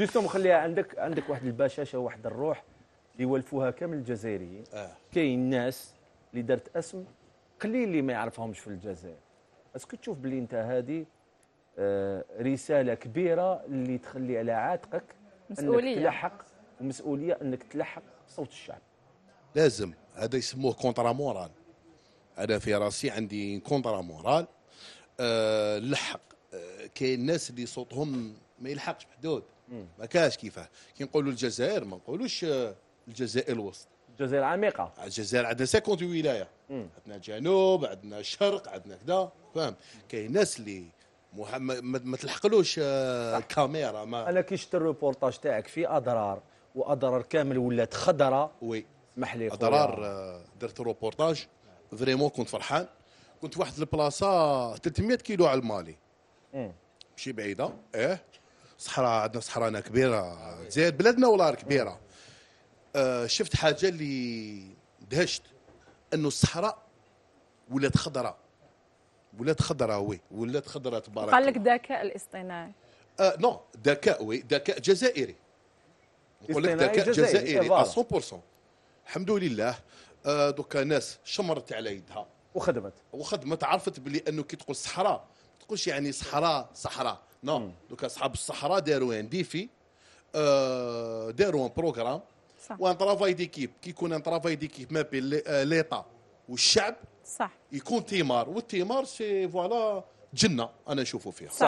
جوستو خليها عندك عندك واحد البشاشه واحد الروح اللي والفوها كامل الجزائريين آه. كاين ناس اللي دارت اسم قليل اللي ما يعرفهمش في الجزائر اسكو تشوف بلي انت هذه آه رساله كبيره اللي تخلي على عاتقك مسؤوليه انك تلحق ومسؤوليه انك تلحق صوت الشعب لازم هذا يسموه كونترا مورال انا في راسي عندي كونترا مورال أه لحق أه كاين الناس اللي صوتهم ما يلحقش محدود ما كاش كيفاه كي نقولوا الجزائر ما نقولوش آه، الجزائر الوسط الجزائر عميقه آه، الجزائر عندنا 50 ولايه عندنا جنوب عندنا الشرق عندنا كذا فاهم كاين ناس اللي محمد ما, تلحقلوش آه، كاميرا ما انا كي شفت الروبورتاج تاعك في اضرار واضرار كامل ولات خضراء وي محلي اضرار درت ريبورتاج فريمون كنت فرحان كنت واحد البلاصه 300 كيلو على المالي ماشي بعيده اه صحراء عندنا صحرانا كبيره زاد بلادنا ولار كبيره آه، شفت حاجه اللي دهشت انه الصحراء ولات خضراء ولات خضراء وي ولات خضراء تبارك الله قال لك ذكاء الاصطناعي آه نو ذكاء وي ذكاء جزائري نقول لك ذكاء جزائري 100% آه، الحمد لله آه دوكا ناس شمرت على يدها وخدمت وخدمت عرفت بلي انه كي تقول صحراء ما تقولش يعني صحراء صحراء نو دوك اصحاب الصحراء داروا آه، ان ديفي آه داروا ان بروغرام وان ترافاي ديكيب كيكون ان ترافاي ديكيب ما بين آه، ليطا والشعب صح يكون تيمار والتيمار سي فوالا جنه انا نشوفه فيها صح.